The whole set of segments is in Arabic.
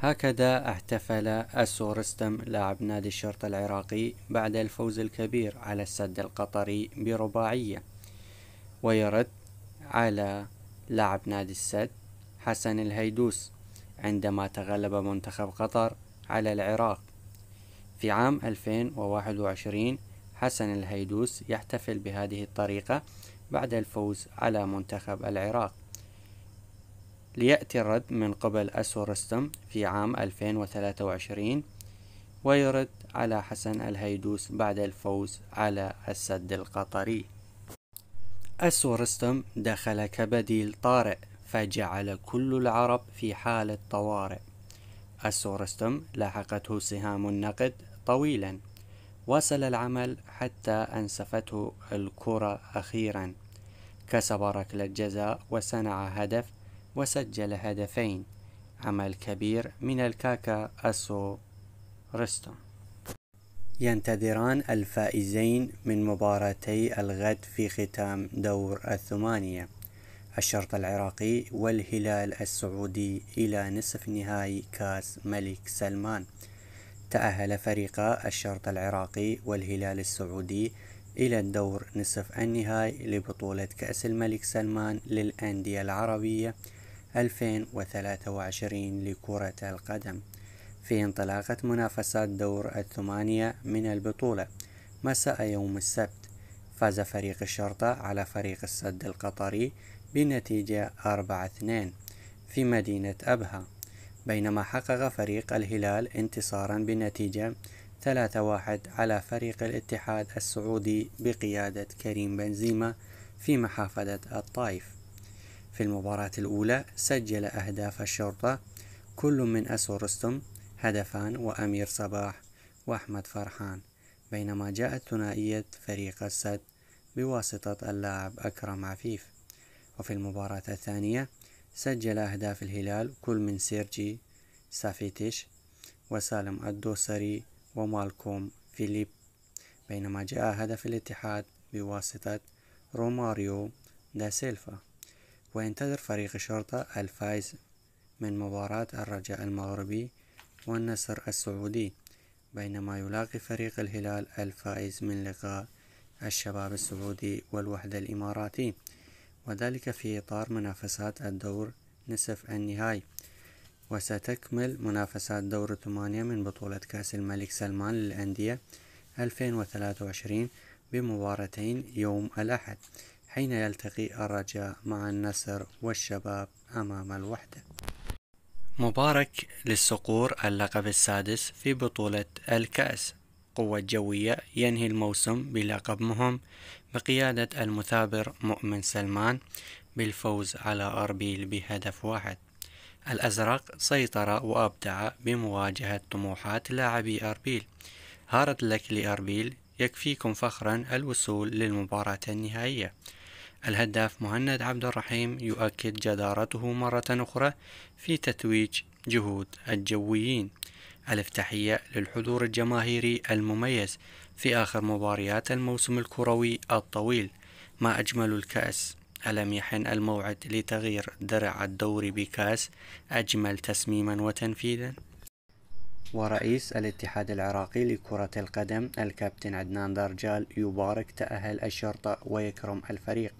هكذا احتفل السورستم لاعب نادي الشرطة العراقي بعد الفوز الكبير على السد القطري برباعية ويرد على لاعب نادي السد حسن الهيدوس عندما تغلب منتخب قطر على العراق في عام 2021 حسن الهيدوس يحتفل بهذه الطريقة بعد الفوز على منتخب العراق ليأتي الرد من قبل أسورستم في عام 2023 ويرد على حسن الهيدوس بعد الفوز على السد القطري أسورستم دخل كبديل طارئ فجعل كل العرب في حالة طوارئ أسورستم لاحقته سهام النقد طويلا واصل العمل حتى أنسفته الكرة أخيرا كسب ركلة جزاء وصنع هدف وسجل هدفين عمل كبير من الكاكا أسو رستم ينتظران الفائزين من مباراتي الغد في ختام دور الثمانية الشرط العراقي والهلال السعودي إلى نصف نهائي كاس ملك سلمان تأهل فريقا الشرط العراقي والهلال السعودي إلى الدور نصف النهائي لبطولة كأس الملك سلمان للأندية العربية 2023 لكرة القدم في انطلاقة منافسات دور الثمانية من البطولة مساء يوم السبت فاز فريق الشرطة على فريق السد القطري بنتيجة 4-2 في مدينة أبها بينما حقق فريق الهلال انتصارا بنتيجة 3-1 على فريق الاتحاد السعودي بقيادة كريم بنزيما في محافظة الطائف في المباراة الأولى سجل أهداف الشرطة كل من أسو رستم هدفان وأمير صباح وأحمد فرحان بينما جاءت ثنائية فريق السد بواسطة اللاعب أكرم عفيف وفي المباراة الثانية سجل أهداف الهلال كل من سيرجي سافيتش وسالم الدوسري ومالكوم فيليب بينما جاء هدف الاتحاد بواسطة روماريو دا سيلفا وينتظر فريق الشرطة الفائز من مباراة الرجاء المغربي والنصر السعودي بينما يلاقي فريق الهلال الفائز من لقاء الشباب السعودي والوحدة الإماراتي وذلك في إطار منافسات الدور نصف النهائي وستكمل منافسات دور ثمانية من بطولة كأس الملك سلمان للأندية 2023 بمباراتين يوم الأحد حين يلتقي الرجاء مع النسر والشباب أمام الوحدة مبارك للصقور اللقب السادس في بطولة الكأس قوة جوية ينهي الموسم بلقب مهم بقيادة المثابر مؤمن سلمان بالفوز على أربيل بهدف واحد الأزرق سيطر وأبدع بمواجهة طموحات لاعبي أربيل هارد لك لأربيل يكفيكم فخرا الوصول للمباراة النهائية الهداف مهند عبد الرحيم يؤكد جدارته مرة أخرى في تتويج جهود الجويين الافتحية للحضور الجماهيري المميز في آخر مباريات الموسم الكروي الطويل ما أجمل الكأس ألم يحن الموعد لتغيير درع الدوري بكأس أجمل تسميما وتنفيذا ورئيس الاتحاد العراقي لكرة القدم الكابتن عدنان درجال يبارك تأهل الشرطة ويكرم الفريق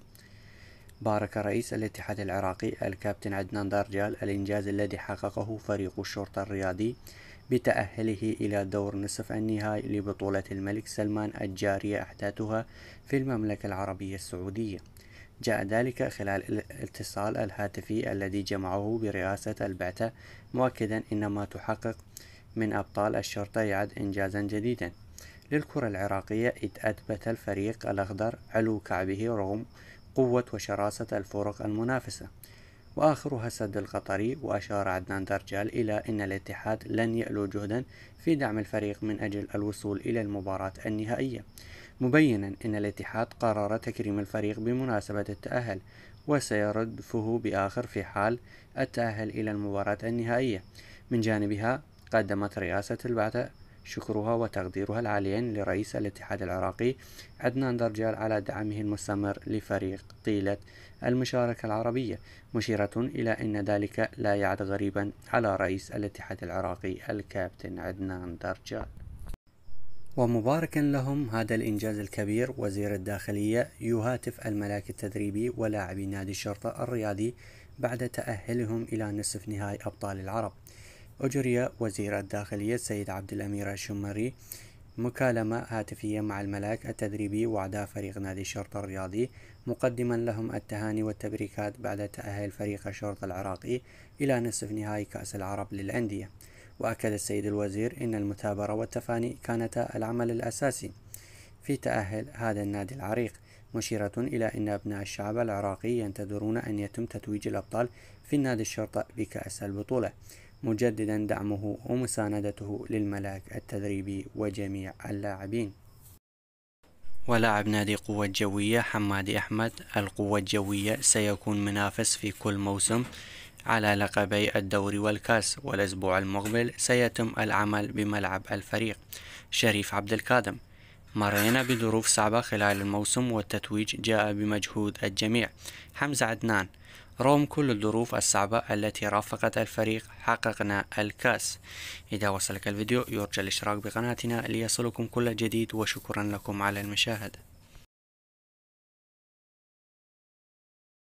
بارك رئيس الاتحاد العراقي الكابتن عدنان دارجال الإنجاز الذي حققه فريق الشرطة الرياضي بتأهله إلى دور نصف النهائي لبطولة الملك سلمان الجارية أحداثها في المملكة العربية السعودية جاء ذلك خلال الاتصال الهاتفي الذي جمعه برئاسة البعثة مؤكدا أن ما تحقق من أبطال الشرطة يعد إنجازا جديدا للكرة العراقية إذ أثبت الفريق الأخضر علو كعبه رغم قوة وشراسة الفرق المنافسة وآخرها السد القطري وأشار عدنان درجال إلى أن الاتحاد لن يألو جهدا في دعم الفريق من أجل الوصول إلى المباراة النهائية مبينا أن الاتحاد قرر تكريم الفريق بمناسبة التأهل وسيردفه بآخر في حال التأهل إلى المباراة النهائية من جانبها قدمت رئاسة البعثة شكرها وتقديرها العاليين لرئيس الاتحاد العراقي عدنان درجال على دعمه المستمر لفريق طيلة المشاركة العربية مشيرة إلى أن ذلك لا يعد غريبا على رئيس الاتحاد العراقي الكابتن عدنان درجال ومباركا لهم هذا الإنجاز الكبير وزير الداخلية يهاتف الملاك التدريبي ولاعبي نادي الشرطة الرياضي بعد تأهلهم إلى نصف نهائي أبطال العرب أجري وزير الداخلية السيد عبد الأمير الشمري مكالمة هاتفية مع الملاك التدريبي وعدا فريق نادي الشرطة الرياضي مقدما لهم التهاني والتبريكات بعد تأهل فريق الشرطة العراقي إلى نصف نهائي كأس العرب للأندية وأكد السيد الوزير أن المثابرة والتفاني كانتا العمل الأساسي في تأهل هذا النادي العريق مشيرة إلى أن أبناء الشعب العراقي ينتظرون أن يتم تتويج الأبطال في نادي الشرطة بكأس البطولة مجددا دعمه ومساندته للملاك التدريبي وجميع اللاعبين ولاعب نادي قوة جوية حمادي أحمد القوة الجوية سيكون منافس في كل موسم على لقبي الدوري والكاس والأسبوع المقبل سيتم العمل بملعب الفريق شريف عبد الكادم مرينا بظروف صعبة خلال الموسم والتتويج جاء بمجهود الجميع حمزة عدنان رغم كل الظروف الصعبة التي رافقت الفريق حققنا الكاس إذا وصلك الفيديو يرجى الاشتراك بقناتنا ليصلكم كل جديد وشكرا لكم على المشاهدة